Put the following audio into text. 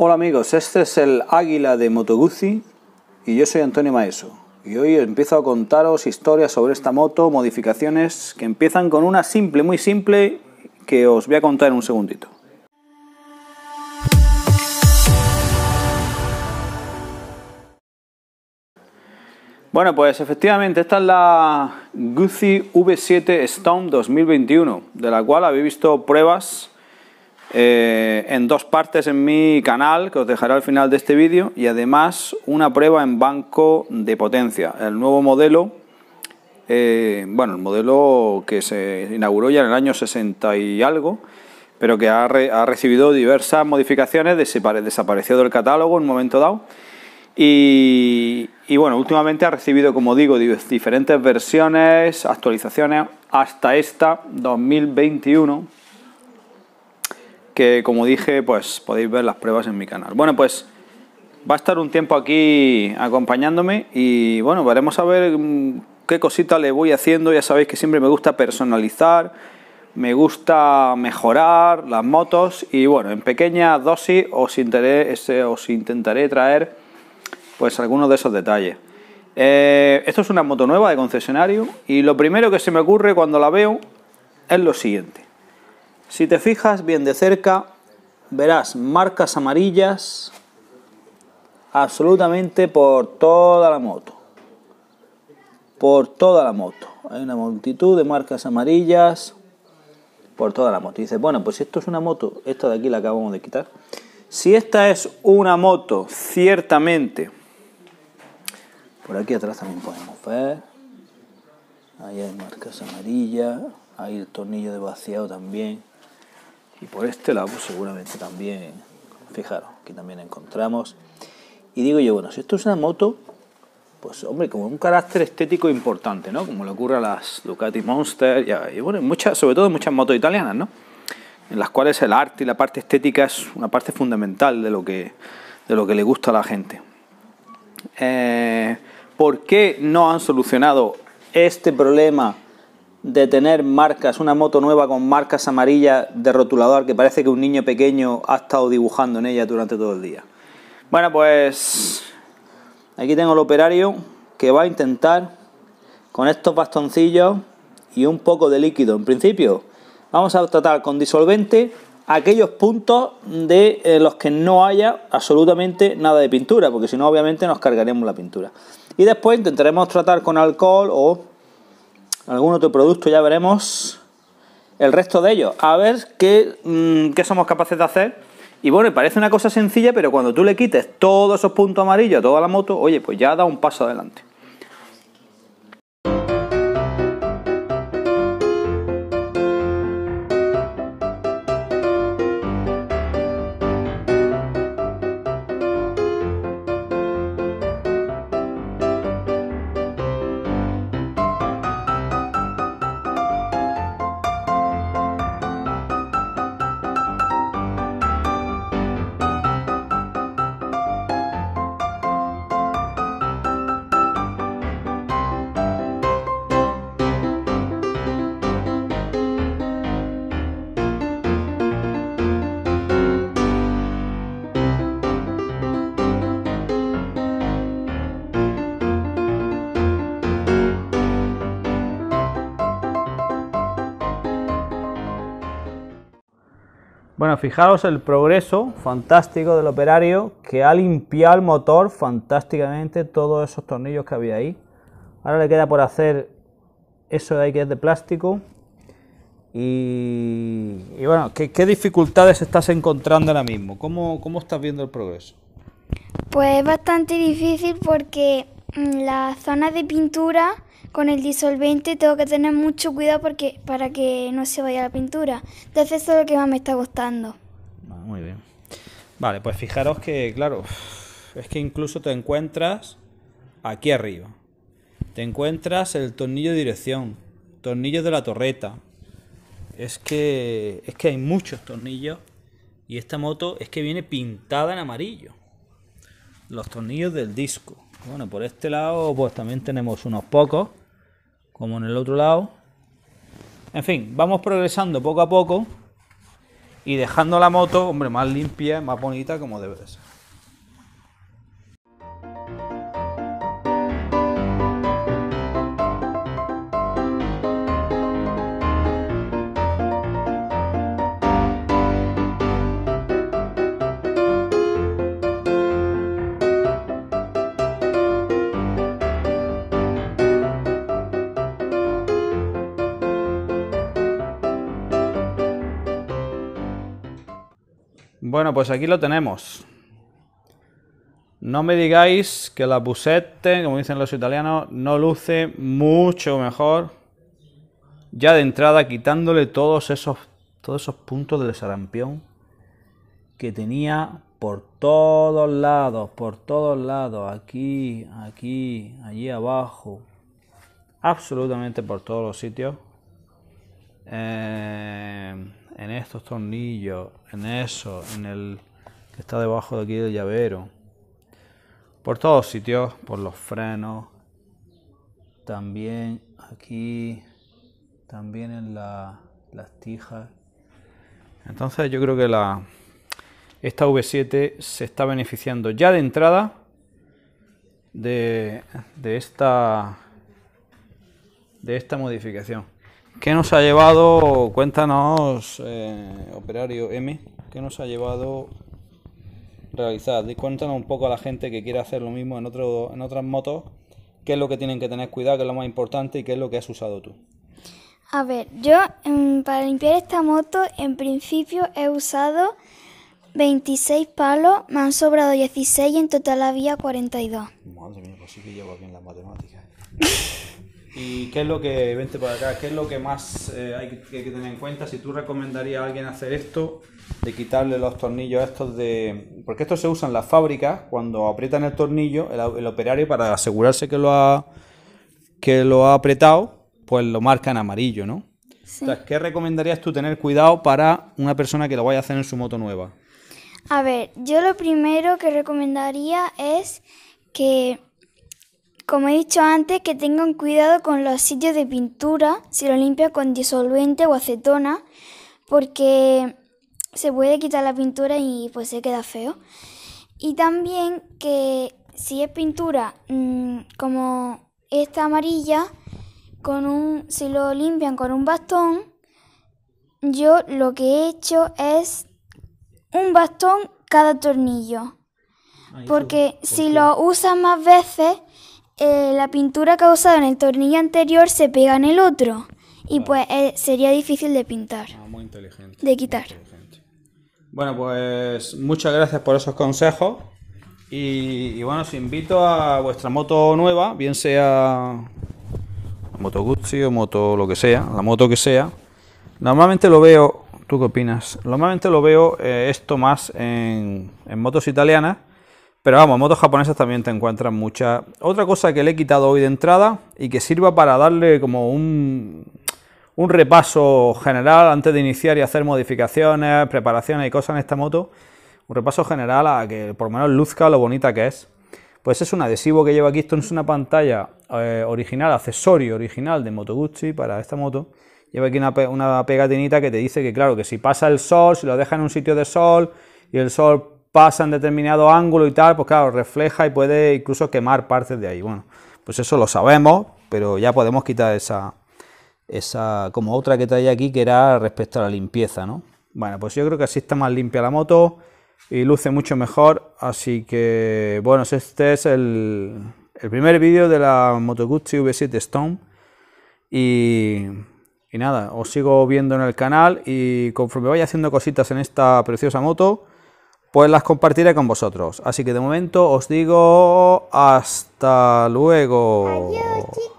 Hola amigos, este es el Águila de Moto y yo soy Antonio Maeso y hoy empiezo a contaros historias sobre esta moto, modificaciones que empiezan con una simple, muy simple que os voy a contar en un segundito. Bueno, pues efectivamente esta es la Guzzi V7 stone 2021, de la cual habéis visto pruebas eh, en dos partes en mi canal que os dejaré al final de este vídeo y además una prueba en banco de potencia, el nuevo modelo, eh, bueno, el modelo que se inauguró ya en el año 60 y algo, pero que ha, recibido diversas modificaciones, desapareció del catálogo en un momento dado. y, bueno, últimamente ha recibido, como digo, diferentes versiones, actualizaciones, hasta esta 2021 que como dije, pues podéis ver las pruebas en mi canal. Bueno, pues va a estar un tiempo aquí acompañándome y bueno, veremos a ver mm, qué cosita le voy haciendo. Ya sabéis que siempre me gusta personalizar, me gusta mejorar las motos y bueno, en pequeñas dosis os, os intentaré traer pues algunos de esos detalles. Eh, esto es una moto nueva de concesionario y lo primero que se me ocurre cuando la veo es lo siguiente. Si te fijas bien de cerca, verás marcas amarillas absolutamente por toda la moto. Por toda la moto. Hay una multitud de marcas amarillas por toda la moto. Y dices, bueno, pues si esto es una moto, esta de aquí la acabamos de quitar. Si esta es una moto, ciertamente. Por aquí atrás también podemos ver. Ahí hay marcas amarillas. Ahí el tornillo de vaciado también. Y por este lado seguramente también, fijaros, que también encontramos. Y digo yo, bueno, si esto es una moto, pues hombre, como un carácter estético importante, ¿no? Como le ocurre a las Ducati Monster y, bueno, muchas, sobre todo muchas motos italianas, ¿no? En las cuales el arte y la parte estética es una parte fundamental de lo que, de lo que le gusta a la gente. Eh, ¿Por qué no han solucionado este problema? de tener marcas, una moto nueva con marcas amarillas de rotulador que parece que un niño pequeño ha estado dibujando en ella durante todo el día. Bueno, pues aquí tengo el operario que va a intentar con estos bastoncillos y un poco de líquido. En principio, vamos a tratar con disolvente aquellos puntos de eh, los que no haya absolutamente nada de pintura, porque si no, obviamente nos cargaremos la pintura. Y después intentaremos tratar con alcohol o algún otro producto, ya veremos el resto de ellos, a ver qué, mm, qué somos capaces de hacer. Y bueno, parece una cosa sencilla, pero cuando tú le quites todos esos puntos amarillos a toda la moto, oye, pues ya da un paso adelante. Bueno, fijaros el progreso fantástico del operario que ha limpiado el motor fantásticamente todos esos tornillos que había ahí. Ahora le queda por hacer eso de ahí que es de plástico. Y, bueno, ¿qué, dificultades estás encontrando ahora mismo? ¿Cómo, ¿Cómo estás viendo el progreso? Pues bastante difícil porque Mm, la zona de pintura con el disolvente tengo que tener mucho cuidado porque para que no se vaya la pintura. Entonces eso es lo que más me está gustando. Ah, muy bien. Vale, pues fijaros que, claro, es que incluso te encuentras aquí arriba. Te encuentras el tornillo de dirección, tornillo de la torreta. Es que, es que hay muchos tornillos y esta moto es que viene pintada en amarillo los tornillos del disco. Bueno, por este lado pues también tenemos unos pocos, como en el otro lado. En fin, vamos progresando poco a poco y dejando la moto, hombre, más limpia, más bonita como debe ser. Bueno, pues aquí lo tenemos. No me digáis que la Busette, como dicen los italianos, no luce mucho mejor. Ya de entrada quitándole todos esos, todos esos puntos del sarampión que tenía por todos lados, por todos lados, aquí, aquí, allí abajo, absolutamente por todos los sitios. Eh, estos tornillos, en eso, en el que está debajo de aquí del llavero. Por todos sitios, por los frenos. También aquí, también en la, las tijas. Entonces yo creo que la, esta V7 se está beneficiando ya de entrada de, de esta, de esta modificación. ¿Qué nos ha llevado, cuéntanos, eh, operario M, qué nos ha llevado realizar? Cuéntanos un poco a la gente que quiere hacer lo mismo en, otro, en otras motos, qué es lo que tienen que tener cuidado, qué es lo más importante y qué es lo que has usado tú. A ver, yo mm, para limpiar esta moto en principio he usado 26 palos, me han sobrado 16 y en total había 42. Madre mía, pues sí que llevo bien las matemáticas. ¿Y qué es lo que, vente para acá, qué es lo que más eh, hay, que, tener en cuenta? Si tú recomendarías a alguien hacer esto, de quitarle los tornillos estos de... Porque esto se usa en las fábricas, cuando aprietan el tornillo, el, operario para asegurarse que lo ha, que lo ha apretado, pues lo marca en amarillo, ¿no? Sí. Entonces, ¿qué recomendarías tú tener cuidado para una persona que lo vaya a hacer en su moto nueva? A ver, yo lo primero que recomendaría es que como he dicho antes, que tengan cuidado con los sitios de pintura, si lo limpian con disolvente o acetona, porque se puede quitar la pintura y pues se queda feo. Y también que si es pintura mm, como esta amarilla, con un, si lo limpian con un bastón, yo lo que he hecho es un bastón cada tornillo. Ah, porque si lo usan más veces, eh, la pintura causada en el tornillo anterior se pega en el otro y pues eh, sería difícil de pintar. Ah, muy inteligente. De quitar. Bueno, pues muchas gracias por esos consejos. Y, bueno, os invito a vuestra moto nueva, bien sea moto Gucci o moto lo que sea, la moto que sea. Normalmente lo veo, ¿tú qué opinas? Normalmente lo veo eh, esto más en motos italianas pero vamos, motos japonesas también te encuentran muchas. Otra cosa que le he quitado hoy de entrada y que sirva para darle como un, un repaso general antes de iniciar y hacer modificaciones, preparaciones y cosas en esta moto. Un repaso general a que por lo menos luzca lo bonita que es. Pues es un adhesivo que lleva aquí. Esto es una pantalla eh, original, accesorio original de Moto para esta moto. Lleva aquí una, una pegatinita que te dice que, claro, que si pasa el sol, si lo deja en un sitio de sol y el sol pasa en determinado ángulo y tal, pues claro, refleja y puede incluso quemar partes de ahí. Bueno, pues eso lo sabemos, pero ya podemos quitar esa, esa como otra que traía aquí, que era respecto a la limpieza, ¿no? Bueno, pues yo creo que así está más limpia la moto y luce mucho mejor, así que, bueno, este es el, el primer vídeo de la Moto Guzzi V7 Stone y... Y nada, os sigo viendo en el canal y conforme vaya haciendo cositas en esta preciosa moto, pues las compartiré con vosotros. Así que de momento os digo hasta luego. Adiós,